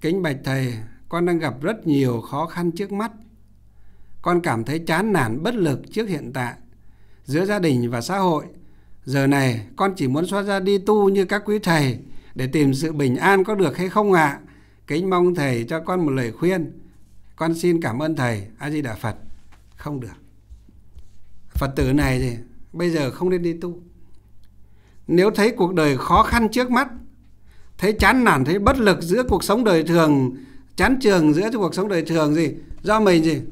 Kính bạch thầy, con đang gặp rất nhiều khó khăn trước mắt. Con cảm thấy chán nản bất lực trước hiện tại, giữa gia đình và xã hội. Giờ này con chỉ muốn xóa ra đi tu như các quý thầy để tìm sự bình an có được hay không ạ? À? Kính mong thầy cho con một lời khuyên. Con xin cảm ơn thầy, A Di Đà Phật. Không được. Phật tử này thì bây giờ không nên đi tu. Nếu thấy cuộc đời khó khăn trước mắt thấy chán nản thấy bất lực giữa cuộc sống đời thường chán trường giữa cuộc sống đời thường gì do mình gì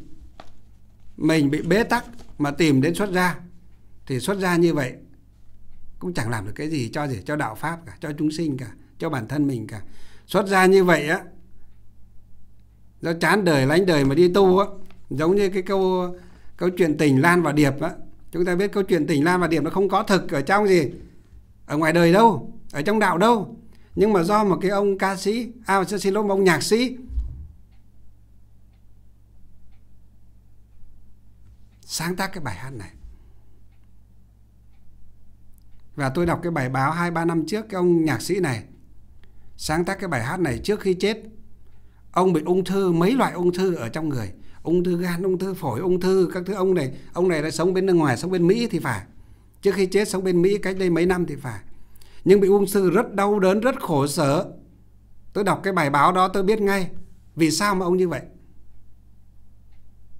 mình bị bế tắc mà tìm đến xuất gia thì xuất gia như vậy cũng chẳng làm được cái gì cho gì cho đạo pháp cả cho chúng sinh cả cho bản thân mình cả xuất gia như vậy á do chán đời lánh đời mà đi tu á giống như cái câu câu chuyện tình lan và điệp á chúng ta biết câu chuyện tình lan và điệp nó không có thực ở trong gì ở ngoài đời đâu ở trong đạo đâu nhưng mà do một cái ông ca sĩ à xin lỗi một ông nhạc sĩ sáng tác cái bài hát này và tôi đọc cái bài báo hai ba năm trước cái ông nhạc sĩ này sáng tác cái bài hát này trước khi chết ông bị ung thư mấy loại ung thư ở trong người ung thư gan ung thư phổi ung thư các thứ ông này ông này đã sống bên nước ngoài sống bên mỹ thì phải trước khi chết sống bên mỹ cách đây mấy năm thì phải nhưng bị ung thư rất đau đớn rất khổ sở tôi đọc cái bài báo đó tôi biết ngay vì sao mà ông như vậy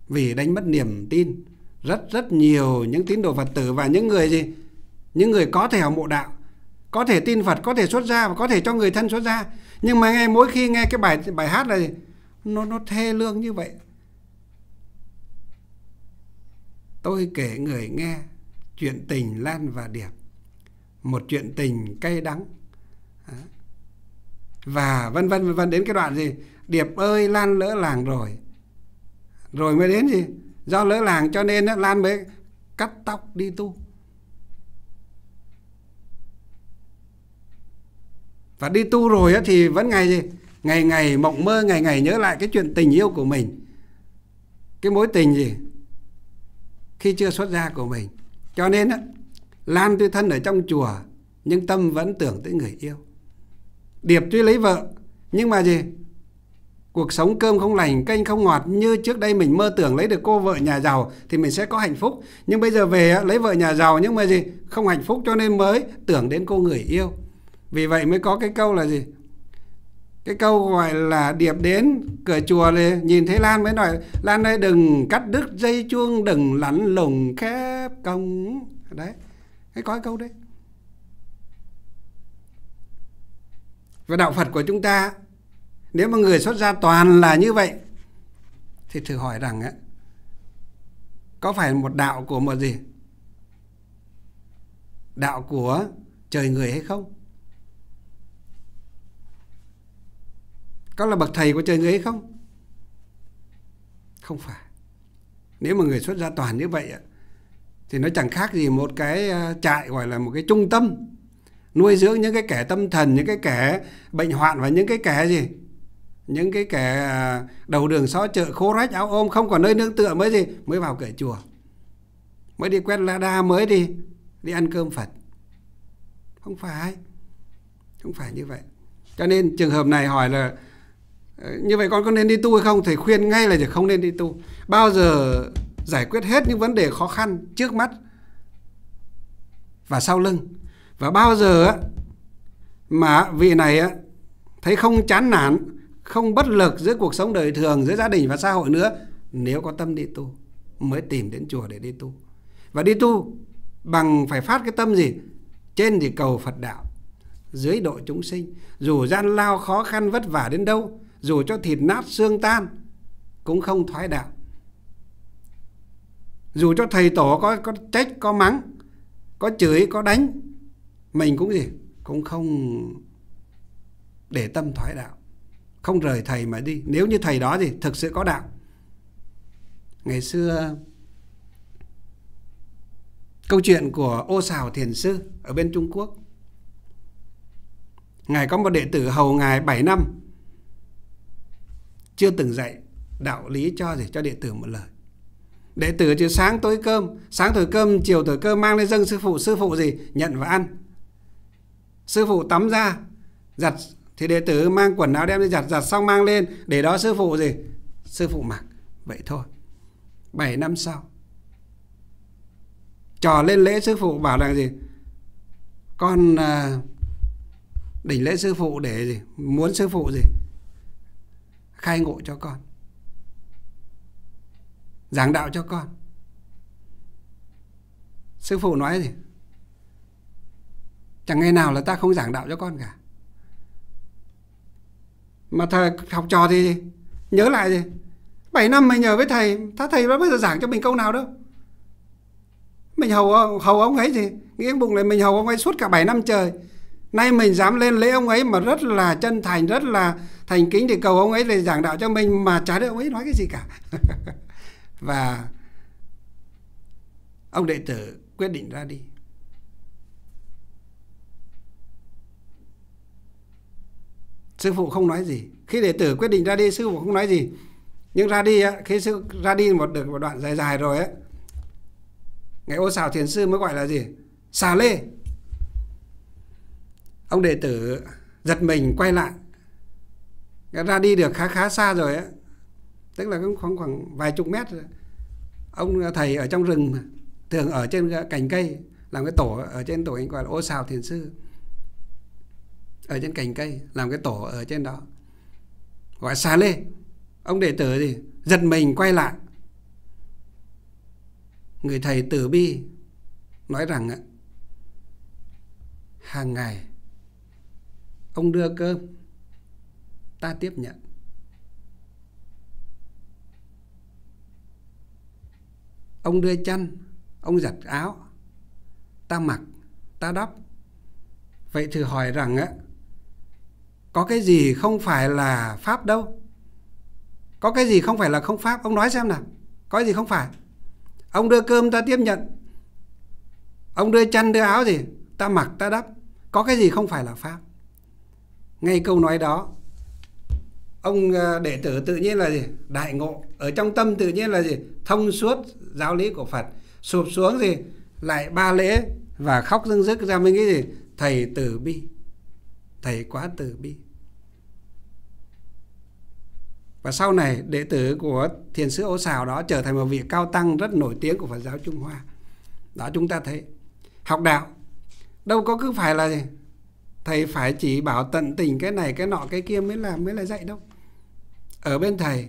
vì đánh mất niềm tin rất rất nhiều những tín đồ phật tử và những người gì những người có thể học mộ đạo có thể tin phật có thể xuất gia và có thể cho người thân xuất gia nhưng mà ngay mỗi khi nghe cái bài bài hát này nó nó thê lương như vậy tôi kể người nghe chuyện tình lan và điệp một chuyện tình cay đắng và vân vân vân vân đến cái đoạn gì điệp ơi lan lỡ làng rồi rồi mới đến gì do lỡ làng cho nên lan mới cắt tóc đi tu và đi tu rồi thì vẫn ngày gì ngày ngày mộng mơ ngày ngày nhớ lại cái chuyện tình yêu của mình cái mối tình gì khi chưa xuất gia của mình cho nên Lan tuy thân ở trong chùa nhưng tâm vẫn tưởng tới người yêu. Điệp tuy lấy vợ nhưng mà gì? Cuộc sống cơm không lành, canh không ngọt như trước đây mình mơ tưởng lấy được cô vợ nhà giàu thì mình sẽ có hạnh phúc. Nhưng bây giờ về lấy vợ nhà giàu nhưng mà gì? Không hạnh phúc cho nên mới tưởng đến cô người yêu. Vì vậy mới có cái câu là gì? Cái câu gọi là điệp đến cửa chùa này, nhìn thấy Lan mới nói Lan ơi đừng cắt đứt dây chuông, đừng lặn lùng khép công Đấy hãy có câu đấy và đạo phật của chúng ta nếu mà người xuất gia toàn là như vậy thì thử hỏi rằng ấy, có phải một đạo của một gì đạo của trời người hay không có là bậc thầy của trời người hay không không phải nếu mà người xuất gia toàn như vậy ấy, thì nó chẳng khác gì một cái ờ, trại gọi là một cái trung tâm nuôi dưỡng những cái kẻ tâm thần những cái kẻ bệnh hoạn và những cái kẻ gì những cái kẻ ờ, đầu đường xó chợ khô rách áo ôm không còn nơi nương tựa mới gì mới vào cửa chùa mới đi quét la đa mới đi đi ăn cơm phật không phải không phải như vậy cho nên trường hợp này hỏi là ờ, như vậy con có nên đi tu hay không thầy khuyên ngay là không nên đi tu bao giờ giải quyết hết những vấn đề khó khăn trước mắt và sau lưng và bao giờ mà vị này thấy không chán nản không bất lực giữa cuộc sống đời thường giữa gia đình và xã hội nữa nếu có tâm đi tu mới tìm đến chùa để đi tu và đi tu bằng phải phát cái tâm gì trên thì cầu phật đạo dưới độ chúng sinh dù gian lao khó khăn vất vả đến đâu dù cho thịt nát xương tan cũng không thoái đạo dù cho thầy tổ có có trách có mắng có chửi có đánh mình cũng gì cũng không để tâm thoái đạo không rời thầy mà đi nếu như thầy đó thì thực sự có đạo ngày xưa câu chuyện của ô xào thiền sư ở bên trung quốc ngài có một đệ tử hầu ngài 7 năm chưa từng dạy đạo lý cho gì cho đệ tử một lời Đệ tử chứ sáng tối cơm Sáng thổi cơm, chiều thổi cơm mang lên dâng sư phụ Sư phụ gì? Nhận và ăn Sư phụ tắm ra Giặt thì đệ tử mang quần áo đem đi giặt Giặt xong mang lên để đó sư phụ gì? Sư phụ mặc Vậy thôi bảy năm sau Trò lên lễ sư phụ bảo rằng gì Con à, Đỉnh lễ sư phụ để gì Muốn sư phụ gì Khai ngộ cho con giảng đạo cho con sư phụ nói gì chẳng ngày nào là ta không giảng đạo cho con cả mà thời học trò thì nhớ lại gì 7 năm mình nhờ với thầy Thá thầy đã bao giờ giảng cho mình câu nào đâu Mình hầu hầu ông ấy thì Nghĩ bụng này mình hầu ông ấy suốt cả 7 năm trời Nay mình dám lên lễ ông ấy Mà rất là chân thành Rất là thành kính Để cầu ông ấy để giảng đạo cho mình Mà chả được ông ấy nói cái gì cả và ông đệ tử quyết định ra đi sư phụ không nói gì khi đệ tử quyết định ra đi sư phụ không nói gì nhưng ra đi á, khi sư ra đi một được một đoạn dài dài rồi á ngày ô xào thiền sư mới gọi là gì xà lê ông đệ tử giật mình quay lại ra đi được khá khá xa rồi á tức là cũng khoảng khoảng vài chục mét ông à, thầy ở trong rừng mà thường ở trên cành cây làm cái tổ ở trên tổ anh gọi là ô xào thiền sư ở trên cành cây làm cái tổ ở trên đó gọi xa lê ông đệ tử gì giật mình quay lại người thầy tử bi nói rằng hàng ngày ông đưa cơm ta tiếp nhận ông đưa chăn ông giặt áo ta mặc ta đắp vậy thử hỏi rằng á có cái gì không phải là pháp đâu có cái gì không phải là không pháp ông nói xem nào có gì không phải ông đưa cơm ta tiếp nhận ông đưa chăn đưa áo gì ta mặc ta đắp có cái gì không phải là pháp ngay câu nói đó ông à, đệ tử tự nhiên là gì đại ngộ ở trong tâm tự nhiên là gì thông suốt giáo lý của phật sụp xuống gì lại ba lễ và khóc dưng dứt ra mới nghĩ gì thầy từ bi thầy quá từ bi và sau này đệ tử của thiền sư ô xào đó trở thành một vị cao tăng rất nổi tiếng của phật giáo trung hoa đó chúng ta thấy học đạo đâu có cứ phải là gì thầy phải chỉ bảo tận tình cái này cái nọ cái kia mới làm mới là dạy đâu ở bên thầy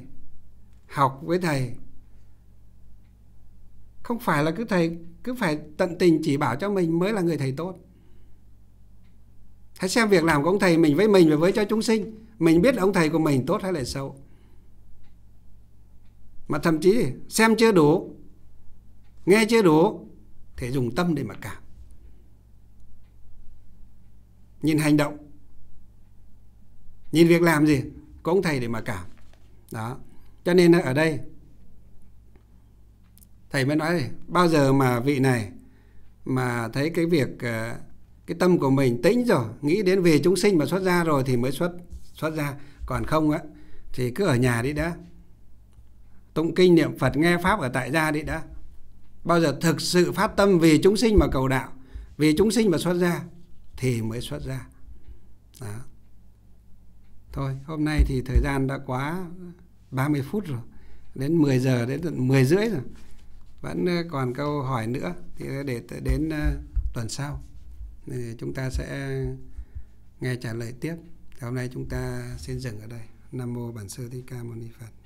học với thầy không phải là cứ thầy cứ phải tận tình chỉ bảo cho mình mới là người thầy tốt hãy xem việc làm của ông thầy mình với mình và với cho chúng sinh mình biết ông thầy của mình tốt hay là xấu mà thậm chí xem chưa đủ nghe chưa đủ thể dùng tâm để mà cảm nhìn hành động nhìn việc làm gì có ông thầy để mà cảm đó cho nên ở đây thầy mới nói bao giờ mà vị này mà thấy cái việc ờ, cái tâm của mình tĩnh rồi nghĩ đến về chúng sinh mà xuất ra rồi thì mới xuất xuất ra còn không á thì cứ ở nhà đi đã tụng kinh niệm phật nghe pháp ở tại gia đi đã bao giờ thực sự phát tâm vì chúng sinh mà cầu đạo vì chúng sinh mà xuất ra thì mới xuất ra đó. Thôi, hôm nay thì thời gian đã quá 30 phút rồi. Đến 10 giờ đến tận 10 rưỡi rồi. Vẫn ờ, còn câu hỏi nữa thì để đến ờ, tuần sau thì chúng ta sẽ nghe trả lời tiếp. Thì hôm nay chúng ta xin dừng ở đây. Nam mô Bản Sư Thích Ca Mâu Ni Phật.